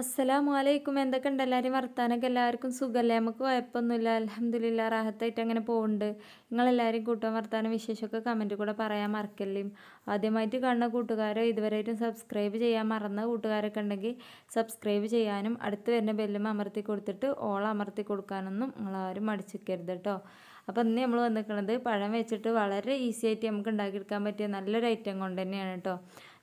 അസ്സലാമു അലൈക്കും എന്തൊക്കെ ഉണ്ട് എല്ലാവരും വർത്താനൊക്കെ എല്ലാവർക്കും സുഖമല്ലേ നമുക്ക് കുഴപ്പമൊന്നുമില്ല അലഹമില്ല റാഹത്തായിട്ട് അങ്ങനെ പോകുന്നുണ്ട് നിങ്ങളെല്ലാവരും കൂട്ടം വർത്താനം വിശേഷമൊക്കെ കമൻറ്റ് കൂടെ പറയാൻ മറക്കല്ലേ ആദ്യമായിട്ട് കാണുന്ന കൂട്ടുകാരോ ഇതുവരെയായിട്ടും സബ്സ്ക്രൈബ് ചെയ്യാൻ മറന്ന കൂട്ടുകാരൊക്കെ ഉണ്ടെങ്കിൽ സബ്സ്ക്രൈബ് ചെയ്യാനും അടുത്ത് വരുന്ന ബെല്ലും അമർത്തി കൊടുത്തിട്ട് ഓൾ അമർത്തി കൊടുക്കാനൊന്നും നിങ്ങളാരും മടിച്ചിരിക്കരുത് കേട്ടോ അപ്പോൾ ഇന്ന് നമ്മൾ വന്നിരിക്കുന്നത് പഴം വെച്ചിട്ട് വളരെ ഈസി ആയിട്ട് നമുക്ക് ഉണ്ടാക്കിയെടുക്കാൻ പറ്റിയ നല്ലൊരു ഐറ്റം കൊണ്ട് തന്നെയാണ് കേട്ടോ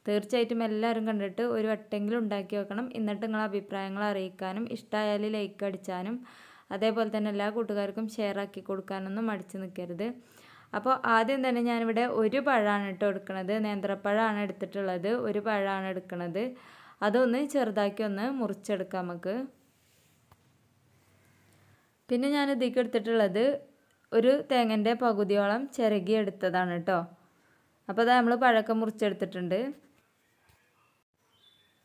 തീർച്ചയായിട്ടും എല്ലാവരും കണ്ടിട്ട് ഒരു വട്ടെങ്കിലും ഉണ്ടാക്കി വെക്കണം എന്നിട്ട് നിങ്ങളെ അഭിപ്രായങ്ങൾ അറിയിക്കാനും ഇഷ്ടമായാൽ ലൈക്ക് അടിച്ചാനും അതേപോലെ തന്നെ എല്ലാ കൂട്ടുകാർക്കും ഷെയർ ആക്കി കൊടുക്കാനൊന്നും മടിച്ചു നിൽക്കരുത് അപ്പോൾ ആദ്യം തന്നെ ഞാനിവിടെ ഒരു പഴമാണ് ഇട്ട് എടുക്കുന്നത് നേന്ത്രപ്പഴമാണ് എടുത്തിട്ടുള്ളത് ഒരു പഴമാണ് എടുക്കുന്നത് അതൊന്ന് ചെറുതാക്കി ഒന്ന് മുറിച്ചെടുക്കാം നമുക്ക് പിന്നെ ഞാൻ ഇതിക്ക് എടുത്തിട്ടുള്ളത് ഒരു തേങ്ങൻ്റെ പകുതിയോളം ചിരകി എടുത്തതാണ് കേട്ടോ അപ്പോൾ അത് നമ്മൾ പഴക്കം മുറിച്ചെടുത്തിട്ടുണ്ട്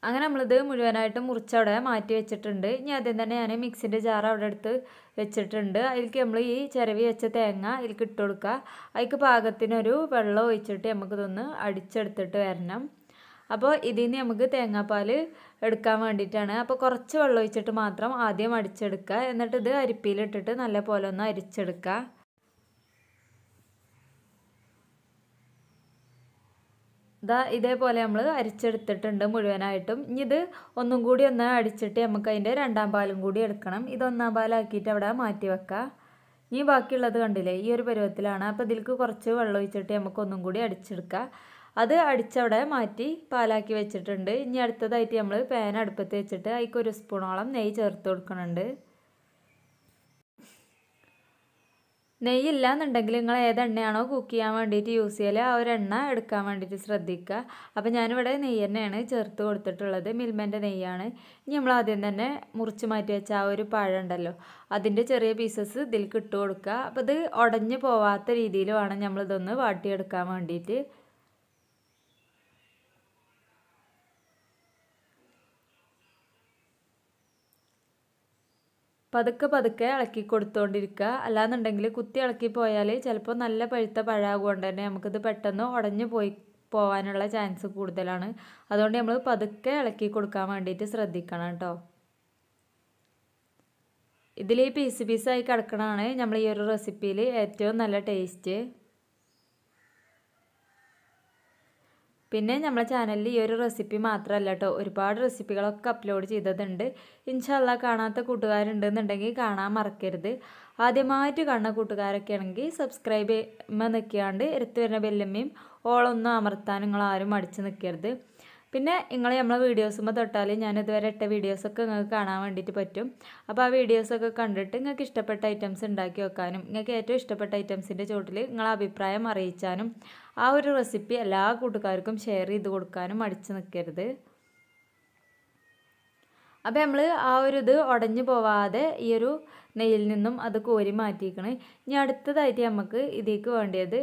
അങ്ങനെ നമ്മളിത് മുഴുവനായിട്ട് മുറിച്ചവിടെ മാറ്റി വെച്ചിട്ടുണ്ട് ഇനി ആദ്യം തന്നെ ഞാൻ മിക്സിൻ്റെ ജാർ അവിടെ എടുത്ത് വെച്ചിട്ടുണ്ട് അതിലേക്ക് നമ്മൾ ഈ ചിരവി വെച്ച തേങ്ങ അതിലേക്ക് ഇട്ട് കൊടുക്കുക അതിലേക്ക് പാകത്തിനൊരു വെള്ളം ഒഴിച്ചിട്ട് നമുക്കിതൊന്ന് അടിച്ചെടുത്തിട്ട് വരണം അപ്പോൾ ഇതിൽ നിന്ന് നമുക്ക് തേങ്ങാപ്പാൽ എടുക്കാൻ വേണ്ടിയിട്ടാണ് അപ്പോൾ കുറച്ച് വെള്ളം ഒഴിച്ചിട്ട് മാത്രം ആദ്യം അടിച്ചെടുക്കുക എന്നിട്ട് ഇത് അരിപ്പിയിലിട്ടിട്ട് നല്ല പോലെ ഒന്ന് അരിച്ചെടുക്കുക ഇതാ ഇതേപോലെ നമ്മൾ അരിച്ചെടുത്തിട്ടുണ്ട് മുഴുവനായിട്ടും ഇനി ഇത് ഒന്നും കൂടി ഒന്ന് അടിച്ചിട്ട് നമുക്ക് അതിൻ്റെ രണ്ടാം പാലും കൂടി എടുക്കണം ഇത് ഒന്നാം പാലാക്കിയിട്ട് അവിടെ മാറ്റി വെക്കുക ഇനി ബാക്കിയുള്ളത് കണ്ടില്ലേ ഈ ഒരു പരുവത്തിലാണ് അപ്പോൾ ഇതിലേക്ക് കുറച്ച് വെള്ളം ഒഴിച്ചിട്ട് നമുക്ക് ഒന്നും കൂടി അടിച്ചെടുക്കാം അത് അടിച്ചവിടെ മാറ്റി പാലാക്കി വെച്ചിട്ടുണ്ട് ഇനി അടുത്തതായിട്ട് നമ്മൾ പാൻ അടുപ്പത്ത് വെച്ചിട്ട് അതിലേക്ക് ഒരു സ്പൂണോളം നെയ്യ് ചേർത്ത് കൊടുക്കുന്നുണ്ട് നെയ്യില്ല എന്നുണ്ടെങ്കിൽ നിങ്ങൾ ഏതെണ്ണയാണോ കുക്ക് ചെയ്യാൻ വേണ്ടിയിട്ട് യൂസ് ചെയ്യല് ആ ഒരു എണ്ണ എടുക്കാൻ വേണ്ടിയിട്ട് ശ്രദ്ധിക്കുക അപ്പോൾ ഞാനിവിടെ നെയ്യ് തന്നെയാണ് ചേർത്ത് കൊടുത്തിട്ടുള്ളത് മിൽമേൻ്റെ നെയ്യാണ് ഇനി നമ്മൾ ആദ്യം തന്നെ മുറിച്ച് മാറ്റി വെച്ച ആ ഒരു പഴം ഉണ്ടല്ലോ അതിൻ്റെ ചെറിയ പീസസ് ഇതിൽ ഇട്ട് കൊടുക്കുക അപ്പോൾ ഇത് ഉടഞ്ഞു പോവാത്ത രീതിയിൽ വേണം നമ്മളിതൊന്ന് വാട്ടിയെടുക്കാൻ വേണ്ടിയിട്ട് പതുക്കെ പതുക്കെ ഇളക്കി കൊടുത്തുകൊണ്ടിരിക്കുക അല്ലാന്നുണ്ടെങ്കിൽ കുത്തി ഇളക്കി പോയാൽ ചിലപ്പോൾ നല്ല പഴുത്ത പഴമാകൊണ്ട് തന്നെ നമുക്കിത് പെട്ടെന്ന് ഉടഞ്ഞു പോയി പോകാനുള്ള ചാൻസ് കൂടുതലാണ് അതുകൊണ്ട് നമ്മൾ പതുക്കെ ഇളക്കി കൊടുക്കാൻ വേണ്ടിയിട്ട് ശ്രദ്ധിക്കണം കേട്ടോ ഇതിൽ ഈ പീസ് പീസായി കിടക്കണതാണ് നമ്മൾ ഈ ഒരു റെസിപ്പിയിൽ ഏറ്റവും നല്ല ടേസ്റ്റ് പിന്നെ നമ്മളെ ചാനലിൽ ഈ ഒരു റെസിപ്പി മാത്രമല്ല കേട്ടോ ഒരുപാട് റെസിപ്പികളൊക്കെ അപ്ലോഡ് ചെയ്തതുണ്ട് ഇൻഷാല്ല കാണാത്ത കൂട്ടുകാരുണ്ടെന്നുണ്ടെങ്കിൽ കാണാൻ മറക്കരുത് ആദ്യമായിട്ട് കാണുന്ന കൂട്ടുകാരൊക്കെ ആണെങ്കിൽ സബ്സ്ക്രൈബ് ചെയ്യുമ്പോൾ നിൽക്കാണ്ട് എടുത്ത് വരുന്ന ബെല്ലമ്മയും ഓളൊന്നും അമർത്താൻ നിങ്ങൾ ആരും അടിച്ച് നിൽക്കരുത് പിന്നെ നിങ്ങൾ നമ്മളെ വീഡിയോസുമ്പോൾ തൊട്ടാൽ ഞാൻ ഇതുവരെ ഇട്ട വീഡിയോസൊക്കെ നിങ്ങൾക്ക് കാണാൻ വേണ്ടിയിട്ട് പറ്റും അപ്പോൾ ആ വീഡിയോസൊക്കെ കണ്ടിട്ട് നിങ്ങൾക്ക് ഇഷ്ടപ്പെട്ട ഐറ്റംസ് ഉണ്ടാക്കി വെക്കാനും നിങ്ങൾക്ക് ഏറ്റവും ഇഷ്ടപ്പെട്ട ഐറ്റംസിൻ്റെ ചുവട്ടിൽ നിങ്ങളെ അഭിപ്രായം അറിയിച്ചാനും ആ ഒരു റെസിപ്പി എല്ലാ കൂട്ടുകാർക്കും ഷെയർ ചെയ്ത് കൊടുക്കാനും മടിച്ച് നിൽക്കരുത് അപ്പോൾ നമ്മൾ ആ ഒരു ഇത് ഉടഞ്ഞു പോവാതെ ഈ ഒരു നെയ്യിൽ നിന്നും അത് കോരി മാറ്റിയിരിക്കണേ ഇനി അടുത്തതായിട്ട് നമുക്ക് ഇതിലേക്ക് വേണ്ടിയത്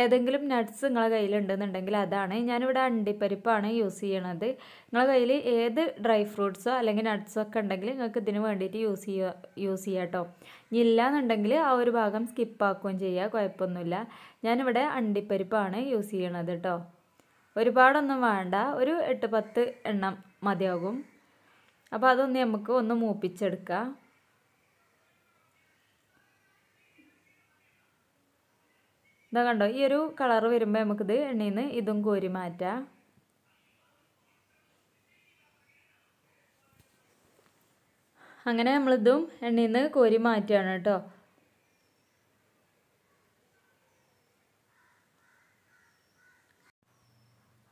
ഏതെങ്കിലും നട്ട്സ് നിങ്ങളെ കയ്യിലുണ്ടെന്നുണ്ടെങ്കിൽ അതാണ് ഞാനിവിടെ അണ്ടിപ്പരിപ്പാണ് യൂസ് ചെയ്യണത് നിങ്ങളെ കയ്യിൽ ഏത് ഡ്രൈ ഫ്രൂട്ട്സോ അല്ലെങ്കിൽ നട്ട്സോ ഒക്കെ ഉണ്ടെങ്കിൽ നിങ്ങൾക്ക് ഇതിന് വേണ്ടിയിട്ട് യൂസ് ചെയ്യുക യൂസ് ചെയ്യുക കേട്ടോ ഇനി ഇല്ലയെന്നുണ്ടെങ്കിൽ ആ ഒരു ഭാഗം സ്കിപ്പാക്കുകയും ചെയ്യുക കുഴപ്പമൊന്നുമില്ല ഞാനിവിടെ അണ്ടിപ്പരിപ്പാണ് യൂസ് ചെയ്യണത് കേട്ടോ ഒരുപാടൊന്നും വേണ്ട ഒരു എട്ട് പത്ത് എണ്ണം മതിയാകും അപ്പോൾ അതൊന്ന് നമുക്ക് ഒന്ന് മൂപ്പിച്ചെടുക്കാം ഇതാ കണ്ടോ ഈ ഒരു കളർ വരുമ്പോൾ നമുക്കിത് എണ്ണയിൽ നിന്ന് ഇതും കോരി മാറ്റാം അങ്ങനെ നമ്മളിതും എണ്ണയിൽ നിന്ന് കോരി മാറ്റുകയാണ് കേട്ടോ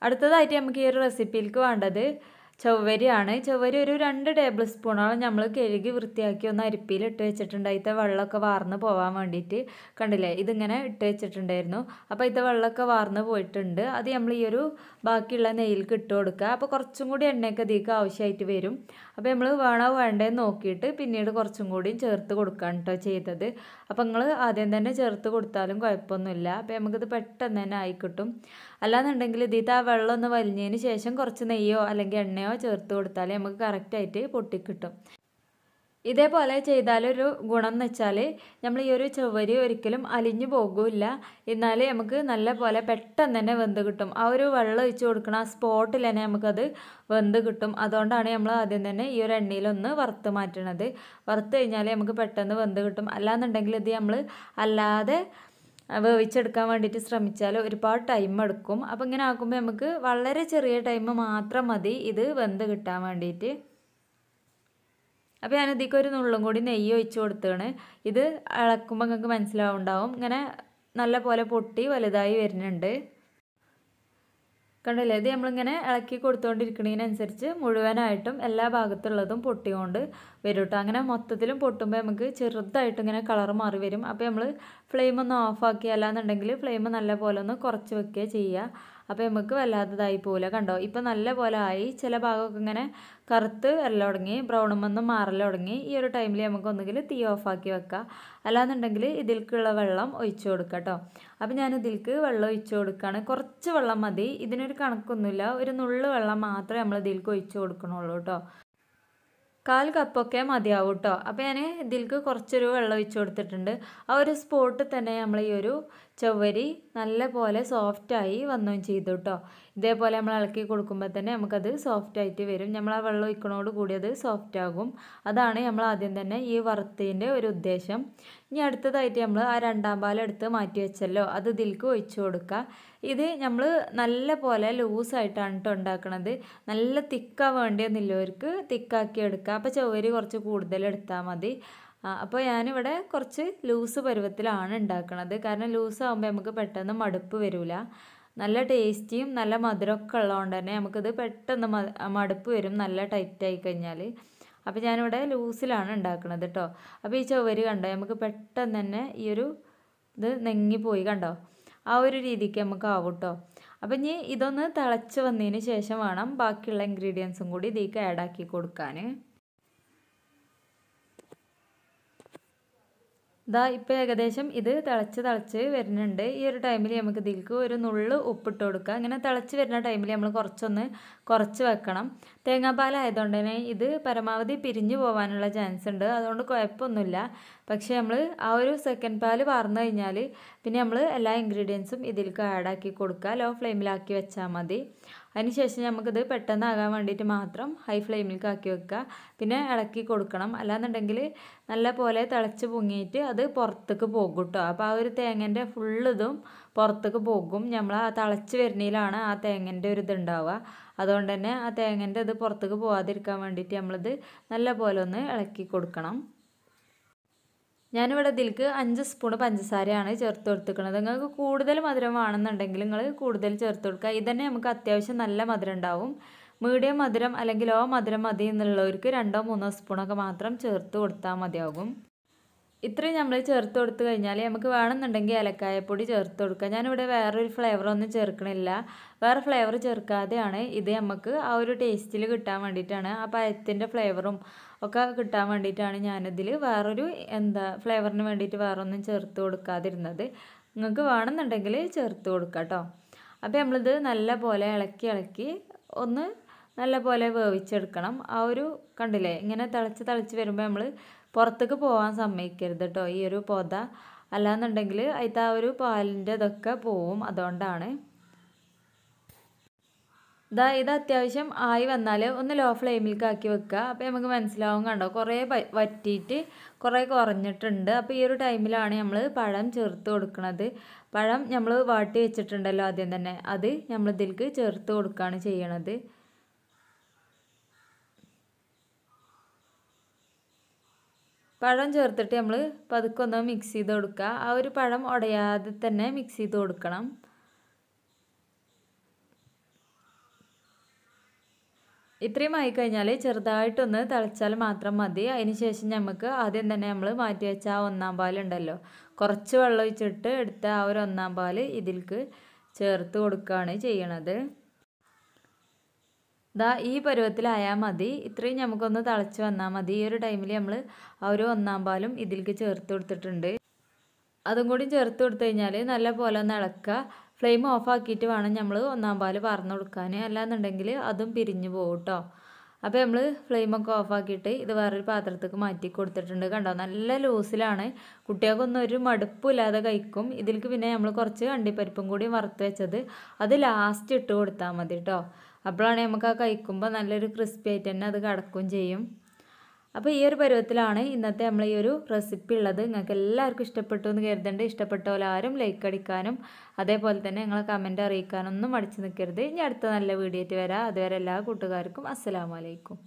അടുത്തതായിട്ട് നമുക്ക് ഈ ഒരു റെസിപ്പിയിലേക്ക് വേണ്ടത് ചവ്വരിയാണ് ചവ്വരി ഒരു രണ്ട് ടേബിൾ സ്പൂണോളം നമ്മൾ കഴുകി വൃത്തിയാക്കി ഒന്ന് ഇട്ട് വെച്ചിട്ടുണ്ട് അതിൻ്റെ വെള്ളമൊക്കെ വാർന്ന് പോകാൻ വേണ്ടിയിട്ട് കണ്ടില്ലേ ഇതിങ്ങനെ ഇട്ട് വെച്ചിട്ടുണ്ടായിരുന്നു അപ്പോൾ ഇത് വെള്ളമൊക്കെ വാർന്ന് പോയിട്ടുണ്ട് അത് നമ്മൾ ഈ ഒരു ബാക്കിയുള്ള നെയ്യിലേക്ക് ഇട്ട് കൊടുക്കുക അപ്പോൾ കുറച്ചും കൂടി എണ്ണയൊക്കെ അധികം ആവശ്യമായിട്ട് വരും അപ്പോൾ നമ്മൾ വേണോ വേണ്ടതെന്ന് നോക്കിയിട്ട് പിന്നീട് കുറച്ചും കൂടി ചേർത്ത് കൊടുക്കുകയാണ് കേട്ടോ ചെയ്തത് അപ്പോൾ നിങ്ങൾ ആദ്യം തന്നെ ചേർത്ത് കൊടുത്താലും കുഴപ്പമൊന്നുമില്ല അപ്പോൾ നമുക്കിത് പെട്ടെന്ന് തന്നെ ആയിക്കിട്ടും അല്ലാന്നുണ്ടെങ്കിൽ ഇതിൽ ആ വെള്ളം ഒന്ന് വലിഞ്ഞതിന് ശേഷം കുറച്ച് നെയ്യോ അല്ലെങ്കിൽ എണ്ണയോ എണ്ണയോ ചേർത്ത് കൊടുത്താലേ നമുക്ക് കറക്റ്റായിട്ട് പൊട്ടിക്കിട്ടും ഇതേപോലെ ചെയ്താലൊരു ഗുണം എന്ന് വെച്ചാൽ നമ്മൾ ഈ ഒരു ചുവരി ഒരിക്കലും അലിഞ്ഞു പോകില്ല എന്നാൽ നമുക്ക് നല്ല പോലെ പെട്ടെന്ന് തന്നെ വെന്ത് കിട്ടും ആ ഒരു വെള്ളം ഒഴിച്ച് കൊടുക്കണം ആ സ്പോട്ടിൽ തന്നെ നമുക്കത് വെന്ത് കിട്ടും അതുകൊണ്ടാണ് നമ്മൾ ആദ്യം തന്നെ ഈ ഒരു എണ്ണയിലൊന്ന് വറുത്ത് മാറ്റണത് വറുത്ത് കഴിഞ്ഞാൽ നമുക്ക് പെട്ടെന്ന് വെന്ത് കിട്ടും അല്ലാന്നുണ്ടെങ്കിൽ ഇത് നമ്മൾ അല്ലാതെ വേവിച്ചെടുക്കാൻ വേണ്ടിയിട്ട് ശ്രമിച്ചാൽ ഒരുപാട് ടൈം എടുക്കും അപ്പോൾ ഇങ്ങനെ ആക്കുമ്പോൾ നമുക്ക് വളരെ ചെറിയ ടൈം മാത്രം മതി ഇത് വെന്ത് കിട്ടാൻ വേണ്ടിയിട്ട് അപ്പോൾ ഞാൻ ഒരു നുള്ളും കൂടി നെയ്യ് ഒഴിച്ച് കൊടുത്താണ് ഇത് ഇളക്കുമ്പോൾ നിങ്ങൾക്ക് മനസ്സിലാവുണ്ടാവും ഇങ്ങനെ നല്ല പോലെ പൊട്ടി വലുതായി വരുന്നുണ്ട് കണ്ടില്ലേ ഇത് നമ്മളിങ്ങനെ ഇളക്കി കൊടുത്തുകൊണ്ടിരിക്കുന്നതിനനുസരിച്ച് മുഴുവനായിട്ടും എല്ലാ ഭാഗത്തുള്ളതും പൊട്ടിക്കൊണ്ട് വരും കേട്ടോ അങ്ങനെ മൊത്തത്തിലും പൊട്ടുമ്പോൾ നമുക്ക് ചെറുതായിട്ട് ഇങ്ങനെ കളർ മാറി വരും അപ്പോൾ നമ്മൾ ഫ്ലെയിം ഒന്ന് ഓഫാക്കിയല്ല എന്നുണ്ടെങ്കിൽ ഫ്ലെയിം നല്ല പോലെ ഒന്ന് കുറച്ച് വെക്കുക ചെയ്യുക അപ്പോൾ നമുക്ക് വല്ലാത്തതായി പോകില്ല കണ്ടോ ഇപ്പോൾ നല്ല പോലെ ആയി ചില ഭാഗമൊക്കെ ഇങ്ങനെ കറുത്ത് വരല തുടങ്ങി ബ്രൗണും വന്ന് മാറല തുടങ്ങി ഈ ഒരു ടൈമിൽ നമുക്ക് ഒന്നുകിൽ തീ ഓഫാക്കി വെക്കുക അല്ലാന്നുണ്ടെങ്കിൽ ഇതിൽക്കുള്ള വെള്ളം ഒഴിച്ചു കൊടുക്കുക കേട്ടോ അപ്പോൾ ഞാൻ ഇതിൽക്ക് വെള്ളം ഒഴിച്ചു കൊടുക്കുകയാണ് കുറച്ച് വെള്ളം മതി ഇതിനൊരു കണക്കൊന്നുമില്ല ഒരു നുള്ളു വെള്ളം മാത്രമേ നമ്മൾ ഇതിൽക്ക് ഒഴിച്ചു കൊടുക്കണുള്ളൂ കേട്ടോ കാൽ കപ്പൊക്കെ മതിയാവും കേട്ടോ അപ്പോൾ ഞാൻ ഇതിൽക്ക് കുറച്ചൊരു വെള്ളം ഒഴിച്ചു കൊടുത്തിട്ടുണ്ട് ആ ഒരു സ്പോട്ടിൽ തന്നെ നമ്മൾ ഈ ഒരു ചവ്വരി നല്ല പോലെ സോഫ്റ്റായി വന്നോ ചെയ്തു കേട്ടോ ഇതേപോലെ നമ്മൾ ഇളക്കി കൊടുക്കുമ്പോൾ തന്നെ നമുക്കത് സോഫ്റ്റായിട്ട് വരും നമ്മൾ ആ വെള്ളം ഒഴിക്കണോട് കൂടി അത് സോഫ്റ്റാകും അതാണ് നമ്മൾ ആദ്യം തന്നെ ഈ വറുത്തതിൻ്റെ ഒരു ഉദ്ദേശം ഇനി അടുത്തതായിട്ട് നമ്മൾ ആ രണ്ടാം പാലെടുത്ത് മാറ്റി വെച്ചല്ലോ അത് ഇതിലേക്ക് ഒഴിച്ചു കൊടുക്കുക ഇത് നമ്മൾ നല്ല പോലെ ലൂസായിട്ടാണ് കേട്ടോ ഉണ്ടാക്കുന്നത് നല്ല തിക്കാ വേണ്ടിയെന്നില്ലവർക്ക് തിക്കാക്കി എടുക്കുക അപ്പോൾ ചവരി കുറച്ച് കൂടുതൽ എടുത്താൽ മതി അപ്പോൾ ഞാനിവിടെ കുറച്ച് ലൂസ് പരുവത്തിലാണ് ഉണ്ടാക്കുന്നത് കാരണം ലൂസ് ആകുമ്പോൾ നമുക്ക് പെട്ടെന്ന് മടുപ്പ് വരില്ല നല്ല ടേസ്റ്റിയും നല്ല മധുരമൊക്കെ ഉള്ളതുകൊണ്ട് തന്നെ നമുക്കിത് പെട്ടെന്ന് മടുപ്പ് വരും നല്ല ആയി കഴിഞ്ഞാൽ അപ്പോൾ ഞാനിവിടെ ലൂസിലാണ് ഉണ്ടാക്കുന്നത് കേട്ടോ അപ്പോൾ ഈ ചുവര് കണ്ടോ നമുക്ക് പെട്ടെന്ന് തന്നെ ഈ ഒരു ഇത് നെങ്ങിപ്പോയി കണ്ടോ ആ ഒരു രീതിക്ക് നമുക്ക് ആവും കേട്ടോ അപ്പം ഇനി ഇതൊന്ന് തിളച്ച് വന്നതിന് ശേഷം വേണം ബാക്കിയുള്ള ഇൻഗ്രീഡിയൻസും കൂടി ഇതേക്ക് ആഡ് ആക്കി കൊടുക്കാൻ ഇതാ ഇപ്പോൾ ഏകദേശം ഇത് തിളച്ച് തിളച്ച് വരുന്നുണ്ട് ഈ ഒരു ടൈമിൽ നമുക്ക് ഇതിലേക്ക് ഒരു നുള്ളു ഉപ്പിട്ട് കൊടുക്കുക ഇങ്ങനെ തിളച്ച് വരുന്ന ടൈമിൽ നമ്മൾ കുറച്ചൊന്ന് കുറച്ച് വെക്കണം തേങ്ങാപ്പാലായതുകൊണ്ട് തന്നെ ഇത് പരമാവധി പിരിഞ്ഞു പോകാനുള്ള ചാൻസ് ഉണ്ട് അതുകൊണ്ട് കുഴപ്പമൊന്നുമില്ല പക്ഷേ നമ്മൾ ആ ഒരു സെക്കൻഡ് പാൽ വാർന്നു കഴിഞ്ഞാൽ പിന്നെ നമ്മൾ എല്ലാ ഇൻഗ്രീഡിയൻസും ഇതിലേക്ക് ആഡാക്കി കൊടുക്കുക ലോ ഫ്ലെയിമിലാക്കി വെച്ചാൽ മതി അതിനുശേഷം നമുക്കിത് പെട്ടെന്നാകാൻ വേണ്ടിയിട്ട് മാത്രം ഹൈ ഫ്ലെയിമിലേക്ക് ആക്കി വെക്കുക പിന്നെ ഇളക്കി കൊടുക്കണം അല്ലാന്നുണ്ടെങ്കിൽ നല്ല പോലെ തിളച്ച് പൊങ്ങിയിട്ട് അത് പുറത്തേക്ക് പോകും കേട്ടോ അപ്പോൾ ആ ഒരു തേങ്ങൻ്റെ ഫുള്ളിതും പുറത്തേക്ക് പോകും നമ്മൾ ആ തിളച്ച് വരുന്നതിലാണ് ആ തേങ്ങൻ്റെ ഒരു ഇതുണ്ടാവുക അതുകൊണ്ട് തന്നെ ആ തേങ്ങൻ്റെ ഇത് പുറത്തേക്ക് പോകാതിരിക്കാൻ വേണ്ടിയിട്ട് നമ്മളത് നല്ല പോലെ ഒന്ന് ഇളക്കി കൊടുക്കണം ഞാനിവിടെ ഇതിലേക്ക് അഞ്ച് സ്പൂൺ പഞ്ചസാരയാണ് ചേർത്ത് കൊടുത്തിരിക്കുന്നത് നിങ്ങൾക്ക് കൂടുതൽ മധുരം വേണമെന്നുണ്ടെങ്കിൽ നിങ്ങൾ കൂടുതൽ ചേർത്ത് കൊടുക്കുക ഇതന്നെ നമുക്ക് അത്യാവശ്യം നല്ല മധുരം ഉണ്ടാവും മീഡിയം മധുരം അല്ലെങ്കിൽ ലോ മധുരം മതി എന്നുള്ളവർക്ക് രണ്ടോ മൂന്നോ സ്പൂണൊക്കെ മാത്രം ചേർത്ത് കൊടുത്താൽ മതിയാകും ഇത്രയും നമ്മൾ ചേർത്ത് കൊടുത്തു കഴിഞ്ഞാൽ നമുക്ക് വേണമെന്നുണ്ടെങ്കിൽ ഏലക്കായപ്പൊടി ചേർത്ത് കൊടുക്കുക ഞാനിവിടെ വേറൊരു ഫ്ലേവറൊന്നും ചേർക്കണില്ല വേറെ ഫ്ലേവർ ചേർക്കാതെയാണ് ഇത് നമുക്ക് ആ ഒരു ടേസ്റ്റിൽ കിട്ടാൻ വേണ്ടിയിട്ടാണ് ആ പഴത്തിൻ്റെ ഫ്ലേവറും ഒക്കെ കിട്ടാൻ വേണ്ടിയിട്ടാണ് ഞാനതിൽ വേറൊരു എന്താ ഫ്ലേവറിന് വേണ്ടിയിട്ട് വേറൊന്നും ചേർത്ത് കൊടുക്കാതിരുന്നത് നിങ്ങൾക്ക് വേണമെന്നുണ്ടെങ്കിൽ ചേർത്ത് കൊടുക്കുക കേട്ടോ അപ്പോൾ നമ്മളിത് നല്ല പോലെ ഇളക്കി ഇളക്കി ഒന്ന് നല്ല പോലെ വേവിച്ചെടുക്കണം ആ ഒരു കണ്ടില്ലേ ഇങ്ങനെ തിളച്ച് തിളച്ച് വരുമ്പോൾ നമ്മൾ പുറത്തേക്ക് പോകാൻ സമ്മതിക്കരുത് കേട്ടോ ഈ ഒരു പൊത അല്ലാന്നുണ്ടെങ്കിൽ അതിൻ്റെ ആ ഒരു പാലിൻ്റെ ഇതൊക്കെ പോവും അതുകൊണ്ടാണ് ഇതാ ഇത് അത്യാവശ്യം ആയി വന്നാൽ ഒന്ന് ലോ ഫ്ലെയിമിലേക്ക് ആക്കി വെക്കുക അപ്പോൾ നമുക്ക് മനസ്സിലാവും കണ്ടോ കുറേ വറ്റിയിട്ട് കുറേ കുറഞ്ഞിട്ടുണ്ട് അപ്പോൾ ഈ ഒരു ടൈമിലാണ് നമ്മൾ പഴം ചേർത്ത് കൊടുക്കുന്നത് പഴം നമ്മൾ വാട്ടി വെച്ചിട്ടുണ്ടല്ലോ ആദ്യം തന്നെ അത് നമ്മളിതിലേക്ക് ചേർത്ത് കൊടുക്കുകയാണ് ചെയ്യണത് പഴം ചേർത്തിട്ട് നമ്മൾ പതുക്കൊന്ന് മിക്സ് ചെയ്ത് കൊടുക്കുക ആ ഒരു പഴം ഉടയാതെ തന്നെ മിക്സ് ചെയ്ത് കൊടുക്കണം ഇത്രയും ആയി കഴിഞ്ഞാൽ ചെറുതായിട്ടൊന്ന് തിളച്ചാൽ മാത്രം മതി അതിനുശേഷം നമുക്ക് ആദ്യം തന്നെ നമ്മൾ മാറ്റി വെച്ച ആ ഒന്നാം പാലുണ്ടല്ലോ കുറച്ച് വെള്ളം ഒഴിച്ചിട്ട് എടുത്ത ആ ഒരു ഒന്നാം പാൽ ഇതിൽക്ക് ചേർത്ത് കൊടുക്കുകയാണ് ചെയ്യണത് ദാ ഈ പരുവത്തിലായാൽ മതി ഇത്രയും നമുക്കൊന്ന് തിളച്ച് വന്നാൽ മതി ഈ ഒരു ടൈമിൽ നമ്മൾ ആ ഒരു ഒന്നാം പാലും ഇതിലേക്ക് ചേർത്ത് കൊടുത്തിട്ടുണ്ട് അതും കൂടി ചേർത്ത് കൊടുത്തു കഴിഞ്ഞാൽ നല്ല പോലെ ഒന്ന് ഇളക്കുക ഫ്ലെയിം ഓഫാക്കിയിട്ട് വേണം നമ്മൾ ഒന്നാം പാല് പറന്ന് കൊടുക്കാൻ അല്ലാന്നുണ്ടെങ്കിൽ അതും പിരിഞ്ഞു പോകും കേട്ടോ അപ്പോൾ നമ്മൾ ഫ്ലെയിമൊക്കെ ഓഫാക്കിയിട്ട് ഇത് വേറൊരു പാത്രത്തേക്ക് മാറ്റി കൊടുത്തിട്ടുണ്ട് കണ്ടോ നല്ല ലൂസിലാണ് കുട്ടികൾക്കൊന്നും ഒരു മടുപ്പില്ലാതെ കഴിക്കും ഇതിലേക്ക് പിന്നെ നമ്മൾ കുറച്ച് അണ്ടിപ്പരിപ്പും കൂടി വറുത്ത് വെച്ചത് അത് ലാസ്റ്റ് ഇട്ട് കൊടുത്താൽ മതി കേട്ടോ അപ്പോഴാണ് നമുക്ക് ആ കഴിക്കുമ്പോൾ നല്ലൊരു ക്രിസ്പി ആയിട്ട് തന്നെ അത് കിടക്കുകയും ചെയ്യും അപ്പോൾ ഈ ഒരു പരുവത്തിലാണ് ഇന്നത്തെ നമ്മൾ ഈ ഒരു റെസിപ്പി ഉള്ളത് നിങ്ങൾക്ക് എല്ലാവർക്കും ഇഷ്ടപ്പെട്ടു എന്ന് കരുതേണ്ട ഇഷ്ടപ്പെട്ട പോലെ ആരും ലൈക്ക് അടിക്കാനും അതേപോലെ തന്നെ നിങ്ങളെ കമൻ്റ് അറിയിക്കാനൊന്നും അടിച്ചു നിൽക്കരുത് ഇനി അടുത്ത നല്ല വീഡിയോ ആയിട്ട് വരാം അതുവരെ എല്ലാ കൂട്ടുകാർക്കും അസ്സലാമലൈക്കും